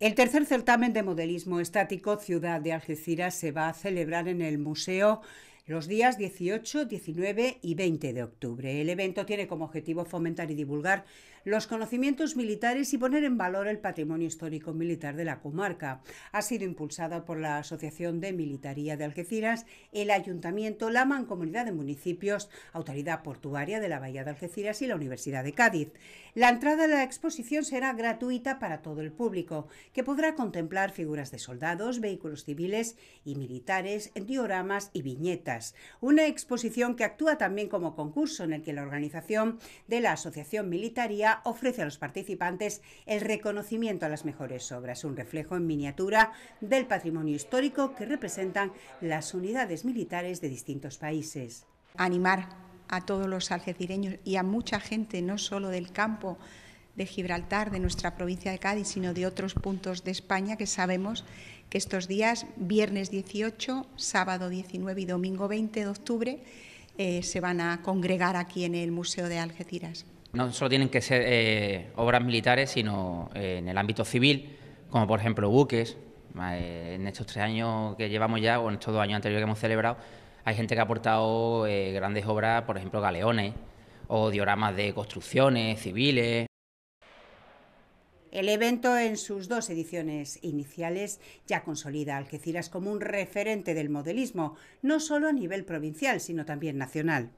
El tercer certamen de modelismo estático Ciudad de Algeciras se va a celebrar en el Museo los días 18, 19 y 20 de octubre. El evento tiene como objetivo fomentar y divulgar los conocimientos militares y poner en valor el patrimonio histórico militar de la comarca. Ha sido impulsada por la Asociación de Militaría de Algeciras, el Ayuntamiento, la Mancomunidad de Municipios, Autoridad Portuaria de la Bahía de Algeciras y la Universidad de Cádiz. La entrada a la exposición será gratuita para todo el público, que podrá contemplar figuras de soldados, vehículos civiles y militares, dioramas y viñetas una exposición que actúa también como concurso en el que la organización de la Asociación militaría ofrece a los participantes el reconocimiento a las mejores obras, un reflejo en miniatura del patrimonio histórico que representan las unidades militares de distintos países. Animar a todos los algecireños y a mucha gente, no solo del campo, de Gibraltar, de nuestra provincia de Cádiz, sino de otros puntos de España que sabemos que estos días, viernes 18, sábado 19 y domingo 20 de octubre, eh, se van a congregar aquí en el Museo de Algeciras. No solo tienen que ser eh, obras militares, sino eh, en el ámbito civil, como por ejemplo buques. en estos tres años que llevamos ya, o en estos dos años anteriores que hemos celebrado, hay gente que ha aportado grandes obras, por ejemplo, galeones o dioramas de construcciones civiles, el evento en sus dos ediciones iniciales ya consolida a Algeciras como un referente del modelismo, no solo a nivel provincial, sino también nacional.